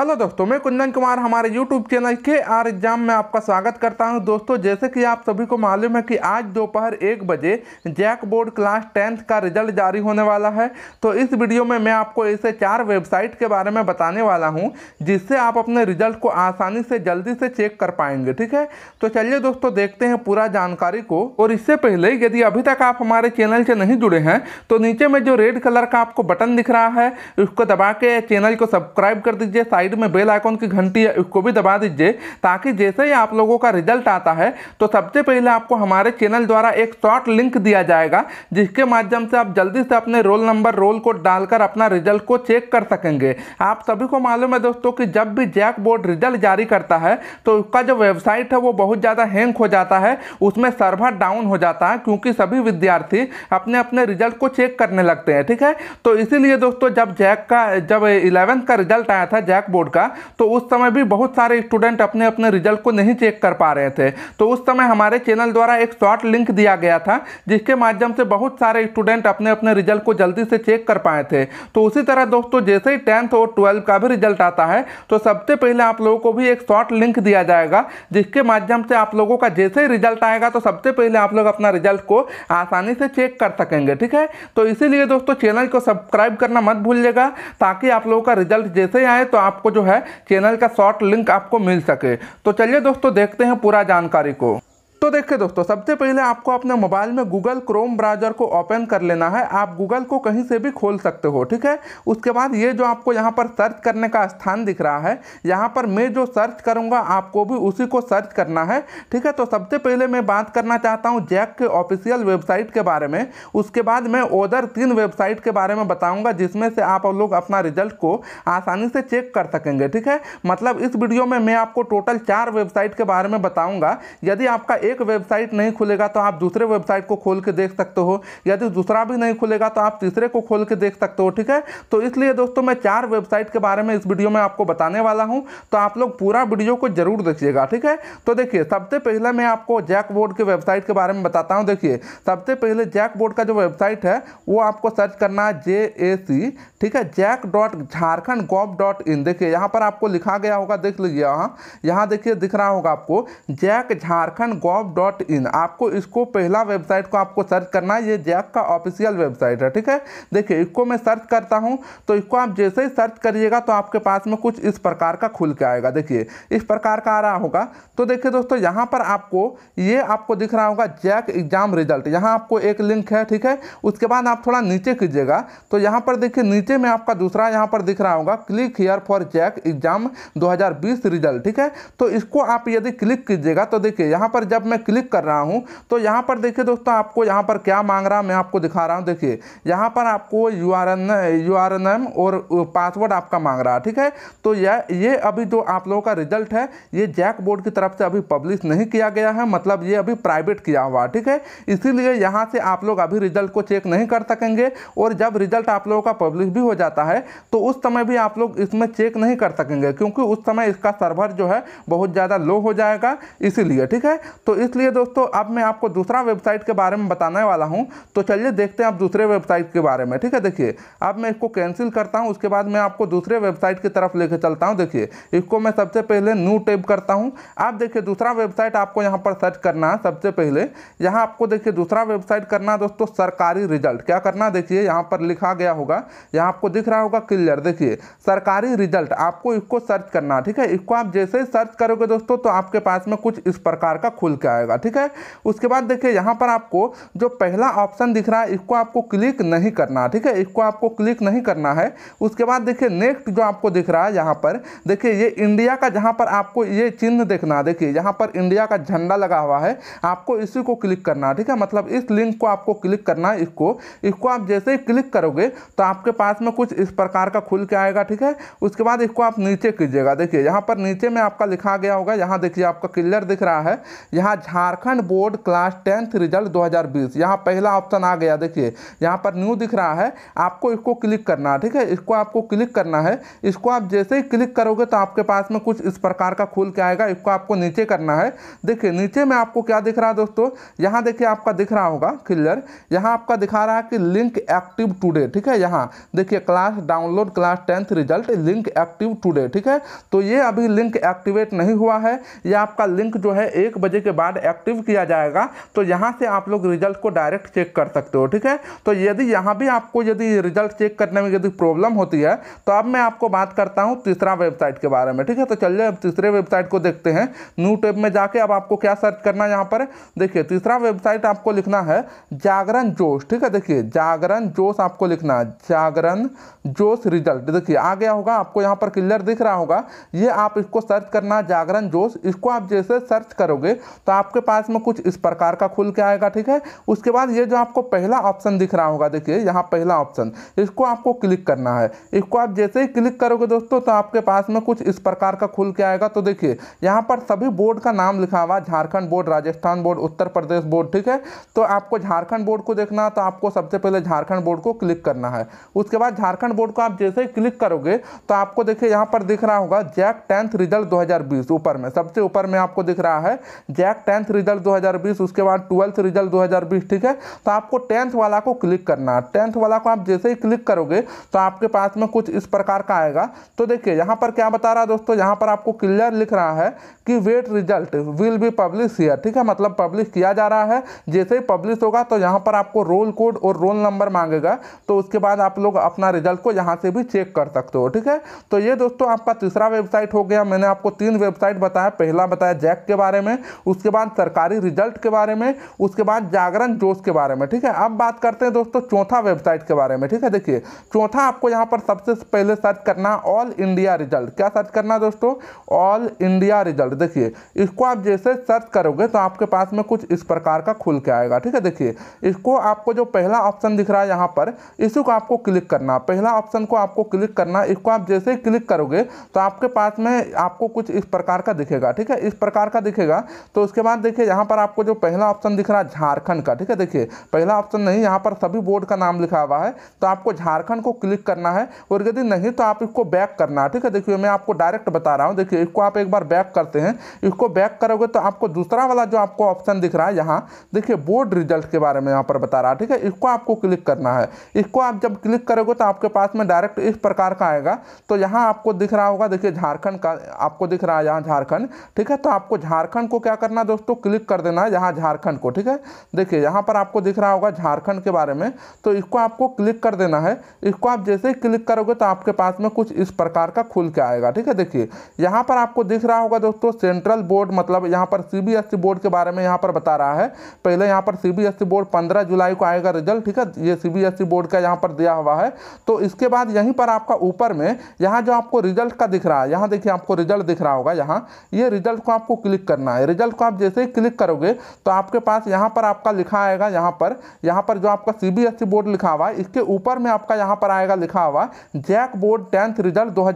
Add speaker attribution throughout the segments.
Speaker 1: hello दोस्तों मैं कुंदन कुमार हमारे यूट्यूब चैनल के आर एग्जाम में आपका स्वागत करता हूं दोस्तों जैसे कि आप सभी को मालूम है कि आज दोपहर एक बजे जैक बोर्ड क्लास टेंथ का रिजल्ट जारी होने वाला है तो इस वीडियो में मैं आपको ऐसे चार वेबसाइट के बारे में बताने वाला हूं जिससे आप अपने रिजल्ट को आसानी से जल्दी से चेक कर पाएंगे ठीक है तो चलिए दोस्तों देखते हैं पूरा जानकारी को और इससे पहले यदि अभी तक आप हमारे चैनल से नहीं जुड़े हैं तो नीचे में जो रेड कलर का आपको बटन दिख रहा है उसको दबा के चैनल को सब्सक्राइब कर दीजिए साइड साइड में बेल आइकॉन की घंटी है उसको भी दबा दीजिए ताकि जैसे ही आप लोगों का रिजल्ट आता है तो सबसे पहले आपको हमारे चैनल द्वारा एक शॉर्ट लिंक दिया जाएगा जिसके माध्यम से आप जल्दी से अपने रोल नंबर रोल कोड डालकर अपना रिजल्ट को चेक कर सकेंगे आप सभी को मालूम है दोस्तों कि जब भी जैक बोर्ड रिजल्ट जारी करता है तो उसका जो वेबसाइट है वो बहुत ज़्यादा हैंग हो जाता है उसमें सर्वर डाउन हो जाता है क्योंकि सभी विद्यार्थी अपने अपने रिजल्ट को चेक करने लगते हैं ठीक है तो इसीलिए दोस्तों जब जैक का जब इलेवेंथ का रिजल्ट आया था जैक बोर्ड बोर्ड का तो उस समय भी बहुत सारे स्टूडेंट अपने अपने रिजल्ट को नहीं चेक कर पा रहे थे तो उस समय हमारे चैनल द्वारा एक शॉर्ट लिंक दिया गया था जिसके माध्यम से बहुत सारे स्टूडेंट अपने अपने रिजल्ट को जल्दी से चेक कर पाए थे तो उसी तरह दोस्तों जैसे ही टेंथ और ट्वेल्व का भी रिजल्ट आता है तो सबसे पहले आप लोगों को भी एक शॉर्ट लिंक दिया जाएगा जिसके माध्यम से आप लोगों का जैसे ही रिजल्ट आएगा तो सबसे पहले आप लोग अपना रिजल्ट को आसानी से चेक कर सकेंगे ठीक है तो इसीलिए दोस्तों चैनल को सब्सक्राइब करना मत भूलिएगा ताकि आप लोगों का रिजल्ट जैसे ही आए तो आपको आपको जो है चैनल का शॉर्ट लिंक आपको मिल सके तो चलिए दोस्तों देखते हैं पूरा जानकारी को तो देखिए दोस्तों सबसे पहले आपको अपने मोबाइल में गूगल क्रोम ब्राउजर को ओपन कर लेना है आप गूगल को कहीं से भी खोल सकते हो ठीक है उसके बाद ये जो आपको यहाँ पर सर्च करने का स्थान दिख रहा है यहाँ पर मैं जो सर्च करूँगा आपको भी उसी को सर्च करना है ठीक है तो सबसे पहले मैं बात करना चाहता हूँ जैक के ऑफिशियल वेबसाइट के बारे में उसके बाद मैं ओदर तीन वेबसाइट के बारे में बताऊँगा जिसमें से आप लोग अपना रिजल्ट को आसानी से चेक कर सकेंगे ठीक है मतलब इस वीडियो में मैं आपको टोटल चार वेबसाइट के बारे में बताऊँगा यदि आपका एक एक वेबसाइट नहीं खुलेगा तो आप दूसरे वेबसाइट को खोल के देख सकते हो यदि दूसरा भी नहीं खुलेगा तो आप तीसरे को खोल के देख सकते हो ठीक है तो इसलिए दोस्तों मैं चार वेबसाइट के बारे में इस वीडियो में आपको बताने वाला हूँ तो आप लोग पूरा वीडियो को जरूर देखिएगा ठीक है तो देखिए सबसे पहले मैं आपको जैक बोर्ड के वेबसाइट के बारे में बताता हूँ देखिए सबसे पहले जैक बोर्ड का जो वेबसाइट है वो आपको सर्च करना है जे ए सी ठीक है JAC dot Jharkhand gov dot in देखिए यहाँ पर आपको लिखा गया होगा देख लीजिए यहाँ यहाँ देखिए दिख रहा होगा आपको JAC Jharkhand gov dot in आपको इसको पहला वेबसाइट को आपको सर्च करना है ये जैक का ऑफिशियल वेबसाइट है ठीक है देखिए इसको मैं सर्च करता हूँ तो इसको आप जैसे ही सर्च करिएगा तो आपके पास में कुछ इस प्रकार का खुल के आएगा देखिए इस प्रकार का आ रहा होगा तो देखिए दोस्तों यहाँ पर आपको ये आपको दिख रहा होगा जैक एग्जाम रिजल्ट यहाँ आपको एक लिंक है ठीक है उसके बाद आप थोड़ा नीचे कीजिएगा तो यहाँ पर देखिए नीचे में आपका दूसरा यहाँ पर दिख रहा होगा click here for JAC exam दो रिजल्ट ठीक है तो इसको आप यदि क्लिक कीजिएगा तो देखिए यहाँ पर जब मैं मैं क्लिक कर रहा हूँ तो यहाँ पर देखिए दोस्तों आपको यहाँ पर क्या मांग रहा मैं आपको दिखा रहा हूँ देखिए यहाँ पर आपको U R N U R N M और पासवर्ड आपका मांग रहा है ठीक है तो यह ये अभी जो आप लोगों का रिजल्ट है ये जैक बोर्ड की तरफ से अभी पब्लिश नहीं किया गया है मतलब ये अभी प्राइवेट किया हुआ ठीक है इसीलिए यहाँ से आप लोग अभी रिजल्ट को चेक नहीं कर सकेंगे और जब रिजल्ट आप लोगों का पब्लिश भी हो जाता है तो उस समय भी आप लोग इसमें चेक नहीं कर सकेंगे क्योंकि उस समय इसका सर्वर जो है बहुत ज़्यादा लो हो जाएगा इसीलिए ठीक है तो इसलिए दोस्तों अब मैं आपको दूसरा वेबसाइट के बारे में बताने वाला हूँ तो चलिए देखते हैं आप दूसरे वेबसाइट के बारे में ठीक है देखिए अब मैं इसको कैंसिल करता हूँ उसके बाद मैं आपको दूसरे वेबसाइट की तरफ लेके चलता हूँ देखिए इसको मैं सबसे पहले न्यू टेप करता हूँ आप देखिए दूसरा वेबसाइट आपको यहाँ पर सर्च करना है सबसे पहले यहाँ आपको देखिए दूसरा वेबसाइट करना है दोस्तों सरकारी रिजल्ट क्या करना देखिए यहाँ पर लिखा गया होगा यहाँ आपको दिख रहा होगा क्लियर देखिए सरकारी रिजल्ट आपको इसको सर्च करना ठीक है इसको आप जैसे ही सर्च करोगे दोस्तों तो आपके पास में कुछ इस प्रकार का खुल के के आएगा ठीक है उसके बाद देखिए यहाँ पर आपको जो पहला ऑप्शन दिख रहा है इसको आपको क्लिक नहीं करना ठीक है इसको आपको क्लिक नहीं करना है उसके बाद देखिए नेक्स्ट जो आपको दिख रहा है यहाँ पर देखिए ये इंडिया का जहाँ पर आपको ये चिन्ह देखना देखिए यहाँ पर इंडिया का झंडा लगा हुआ है आपको इसी को क्लिक करना ठीक है मतलब इस लिंक को आपको क्लिक करना है इसको इसको आप जैसे ही क्लिक करोगे तो आपके पास में कुछ इस प्रकार का खुल के आएगा ठीक है उसके बाद इसको आप नीचे कीजिएगा देखिए यहाँ पर नीचे में आपका लिखा गया होगा यहाँ देखिए आपका क्लियर दिख रहा है यहाँ Jharkhand board class tenth result 2020 हज़ार बीस यहाँ पहला ऑप्शन आ गया देखिए यहाँ पर न्यू दिख रहा है आपको इसको क्लिक करना है ठीक है इसको आपको क्लिक करना है इसको आप जैसे ही क्लिक करोगे तो आपके पास में कुछ इस प्रकार का खुल के आएगा इसको आपको नीचे करना है देखिए नीचे में आपको क्या दिख रहा है दोस्तों यहाँ देखिए आपका दिख रहा होगा क्लियर यहाँ आपका दिखा रहा है कि लिंक एक्टिव टूडे ठीक है यहाँ देखिए class download class tenth result link active today ठीक है तो ये अभी लिंक एक्टिवेट नहीं हुआ है ये आपका लिंक जो है एक बजे के बाद कार्ड एक्टिव किया जाएगा तो यहाँ से आप लोग रिजल्ट को डायरेक्ट चेक कर सकते हो ठीक है तो यदि यहाँ भी आपको यदि रिजल्ट चेक करने में यदि प्रॉब्लम होती है तो अब मैं आपको बात करता हूँ तीसरा वेबसाइट के बारे में ठीक है तो चलिए अब तीसरे वेबसाइट को देखते हैं न्यू टेब में जाके अब आपको क्या सर्च करना है यहाँ पर देखिए तीसरा वेबसाइट आपको लिखना है जागरण जोश ठीक है देखिए जागरण जोश आपको लिखना है जागरण जोश रिजल्ट देखिए आ गया होगा आपको यहाँ पर क्लियर दिख रहा होगा ये आप इसको सर्च करना जागरण जोश इसको आप जैसे सर्च करोगे तो आपके पास में कुछ इस प्रकार का खुल के आएगा ठीक है उसके बाद ये जो आपको पहला ऑप्शन दिख रहा होगा देखिए यहाँ पहला ऑप्शन इसको आपको क्लिक करना है इसको आप जैसे ही क्लिक करोगे दोस्तों तो आपके पास में कुछ इस प्रकार का खुल के आएगा तो देखिए यहाँ पर सभी बोर्ड का नाम लिखा हुआ Jharkhand board Rajasthan board Uttar Pradesh board ठीक है तो आपको झारखंड बोर्ड को देखना है तो आपको सबसे पहले झारखंड बोर्ड को क्लिक करना है उसके बाद झारखंड बोर्ड को आप जैसे ही क्लिक करोगे तो आपको देखिए यहाँ पर दिख रहा होगा जैक टेंथ रिजल्ट दो ऊपर में सबसे ऊपर में आपको दिख रहा है जैक टेंथ रिजल्ट 2020 उसके बाद ट्वेल्थ रिजल्ट 2020 ठीक है तो आपको टेंथ वाला को क्लिक करना है टेंथ वाला को आप जैसे ही क्लिक करोगे तो आपके पास में कुछ इस प्रकार का आएगा तो देखिए यहाँ पर क्या बता रहा है दोस्तों यहाँ पर आपको क्लियर लिख रहा है कि wait result will be publish here ठीक है मतलब पब्लिश किया जा रहा है जैसे ही पब्लिश होगा तो यहाँ पर आपको रोल कोड और रोल नंबर मांगेगा तो उसके बाद आप लोग अपना रिजल्ट को यहाँ से भी चेक कर सकते हो ठीक है तो ये दोस्तों आपका तीसरा वेबसाइट हो गया मैंने आपको तीन वेबसाइट बताया पहला बताया जैक के बारे में उसके बाद बाद सरकारी रिजल्ट के बारे में उसके बाद जागरण जोश के बारे में ठीक है अब बात करते हैं दोस्तों चौथा वेबसाइट के बारे में ठीक है देखिए चौथा आपको यहाँ पर सबसे पहले सर्च करना ऑल इंडिया रिजल्ट क्या सर्च करना दोस्तों ऑल इंडिया रिजल्ट देखिए इसको आप जैसे सर्च करोगे तो आपके पास में कुछ इस प्रकार का खुल के आएगा ठीक है देखिए इसको आपको जो पहला ऑप्शन दिख रहा है यहाँ पर इसी को आपको क्लिक करना पहला ऑप्शन को आपको क्लिक करना इसको आप जैसे ही क्लिक करोगे तो आपके पास में आपको कुछ इस प्रकार का दिखेगा ठीक है इस प्रकार का दिखेगा तो उसके बाद देखिए यहाँ पर आपको जो पहला ऑप्शन दिख रहा है झारखंड का ठीक है देखिए पहला ऑप्शन नहीं यहाँ पर सभी बोर्ड का नाम लिखा हुआ है तो आपको झारखंड को क्लिक करना है और यदि नहीं तो आप इसको बैक करना है ठीक है देखिए मैं आपको डायरेक्ट बता रहा हूँ देखिए इसको आप एक बार बैक करते हैं इसको बैक करोगे तो आपको दूसरा वाला जो आपको ऑप्शन दिख रहा है यहाँ देखिए बोर्ड रिजल्ट के बारे में यहाँ पर बता रहा है ठीक है इसको आपको क्लिक करना है इसको आप जब क्लिक करोगे तो आपके पास में डायरेक्ट इस प्रकार का आएगा तो यहाँ आपको दिख रहा होगा देखिए झारखंड का आपको दिख रहा है यहाँ झारखंड ठीक है तो आपको झारखंड को क्या करना दोस्तों क्लिक कर देना है यहाँ झारखंड को ठीक है देखिए यहाँ पर आपको दिख रहा होगा झारखंड के बारे में तो इसको आपको क्लिक कर देना है इसको आप जैसे ही क्लिक करोगे तो आपके पास में कुछ इस प्रकार का खुल के आएगा ठीक है देखिए यहाँ पर आपको दिख रहा होगा दोस्तों सेंट्रल बोर्ड मतलब यहाँ पर सी बोर्ड के बारे में यहाँ पर बता रहा है पहले यहाँ पर सी बोर्ड पंद्रह जुलाई को आएगा रिजल्ट ठीक है ये सी बोर्ड का यहाँ पर दिया हुआ है तो इसके बाद यहीं पर आपका ऊपर में यहाँ जो आपको रिजल्ट का दिख रहा है यहाँ देखिए आपको रिजल्ट दिख रहा होगा यहाँ ये रिजल्ट को आपको क्लिक करना है रिजल्ट को आप जैसे ही क्लिक करोगे तो आपके पास यहाँ पर आपका लिखा आएगा यहाँ पर यहाँ पर जो आपका सी बोर्ड e लिखा हुआ है इसके ऊपर में आपका यहाँ पर आएगा लिखा हुआ जैक बोर्ड टेंथ रिजल्ट दो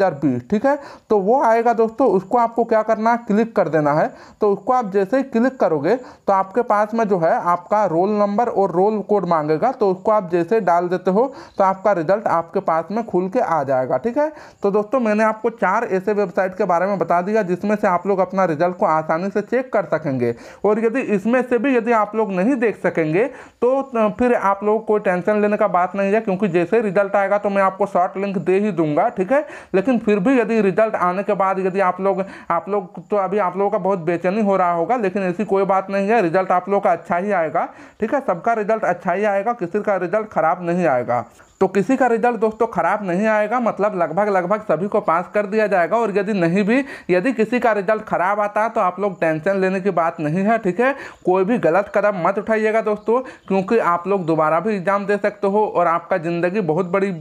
Speaker 1: ठीक है तो वो आएगा दोस्तों उसको आपको क्या करना है क्लिक कर देना है तो उसको आप जैसे ही क्लिक करोगे तो आपके पास में जो है आपका रोल नंबर और रोल कोड मांगेगा तो उसको आप जैसे डाल देते हो तो आपका रिजल्ट आपके पास में खुल के आ जाएगा ठीक है तो दोस्तों मैंने आपको चार ऐसे वेबसाइट के बारे में बता दिया जिसमें से आप लोग अपना रिजल्ट को आसानी से चेक कर सकें सकेंगे और यदि इसमें से भी यदि आप लोग नहीं देख सकेंगे तो फिर आप लोग कोई टेंशन लेने का बात नहीं है क्योंकि जैसे रिजल्ट आएगा तो मैं आपको शॉर्ट लिंक दे ही दूंगा ठीक है लेकिन फिर भी यदि रिजल्ट आने के बाद यदि आप लोग आप लोग तो अभी आप लोगों का बहुत बेचैनी हो रहा होगा लेकिन ऐसी कोई बात नहीं है रिजल्ट आप लोगों का अच्छा ही आएगा ठीक है सबका रिजल्ट अच्छा ही आएगा किसी का रिजल्ट खराब नहीं आएगा तो किसी का रिजल्ट दोस्तों खराब नहीं आएगा मतलब लगभग लगभग सभी को पास कर दिया जाएगा और यदि नहीं भी यदि किसी का रिजल्ट खराब आता है तो आप लोग टेंशन लेने की बात नहीं है ठीक है कोई भी गलत कदम मत उठाइएगा दोस्तों क्योंकि आप लोग दोबारा भी एग्ज़ाम दे सकते हो और आपका ज़िंदगी बहुत बड़ी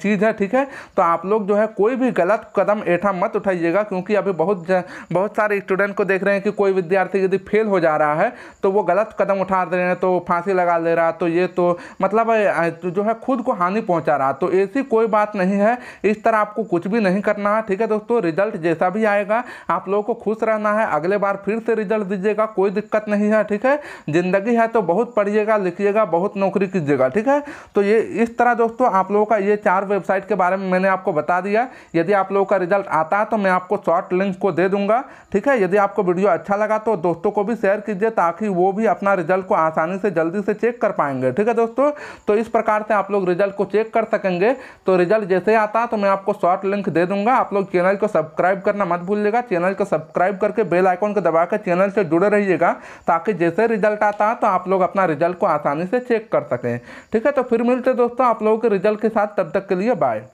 Speaker 1: चीज़ है ठीक है तो आप लोग जो है कोई भी गलत कदम ऐठा मत उठाइएगा क्योंकि अभी बहुत बहुत सारे स्टूडेंट को देख रहे हैं कि कोई विद्यार्थी यदि फेल हो जा रहा है तो वो गलत कदम उठा रहे हैं तो फांसी लगा ले रहा तो ये तो मतलब जो है खुद को हानि हानि पहुंचा रहा तो ऐसी कोई बात नहीं है इस तरह आपको कुछ भी नहीं करना है ठीक है दोस्तों रिजल्ट जैसा भी आएगा आप लोगों को खुश रहना है अगले बार फिर से रिजल्ट दीजिएगा कोई दिक्कत नहीं है ठीक है ज़िंदगी है तो बहुत पढ़िएगा लिखिएगा बहुत नौकरी कीजिएगा ठीक है तो ये इस तरह दोस्तों आप लोगों का ये चार वेबसाइट के बारे में मैंने आपको बता दिया यदि आप लोगों का रिजल्ट आता है तो मैं आपको शॉर्ट लिंक को दे दूंगा ठीक है यदि आपको वीडियो अच्छा लगा तो दोस्तों को भी शेयर कीजिए ताकि वो भी अपना रिजल्ट को आसानी से जल्दी से चेक कर पाएंगे ठीक है दोस्तों तो इस प्रकार से आप लोग रिजल्ट को को चेक कर सकेंगे तो रिजल्ट जैसे आता है तो मैं आपको शॉर्ट लिंक दे दूंगा आप लोग चैनल को सब्सक्राइब करना मत भूलिएगा चैनल को सब्सक्राइब करके बेल आइकॉन को दबा कर चैनल से जुड़े रहिएगा ताकि जैसे रिजल्ट आता है तो आप लोग अपना रिजल्ट को आसानी से चेक कर सकें ठीक है तो फिर मिलते दोस्तों आप लोगों के रिजल्ट के साथ तब तक के लिए बाय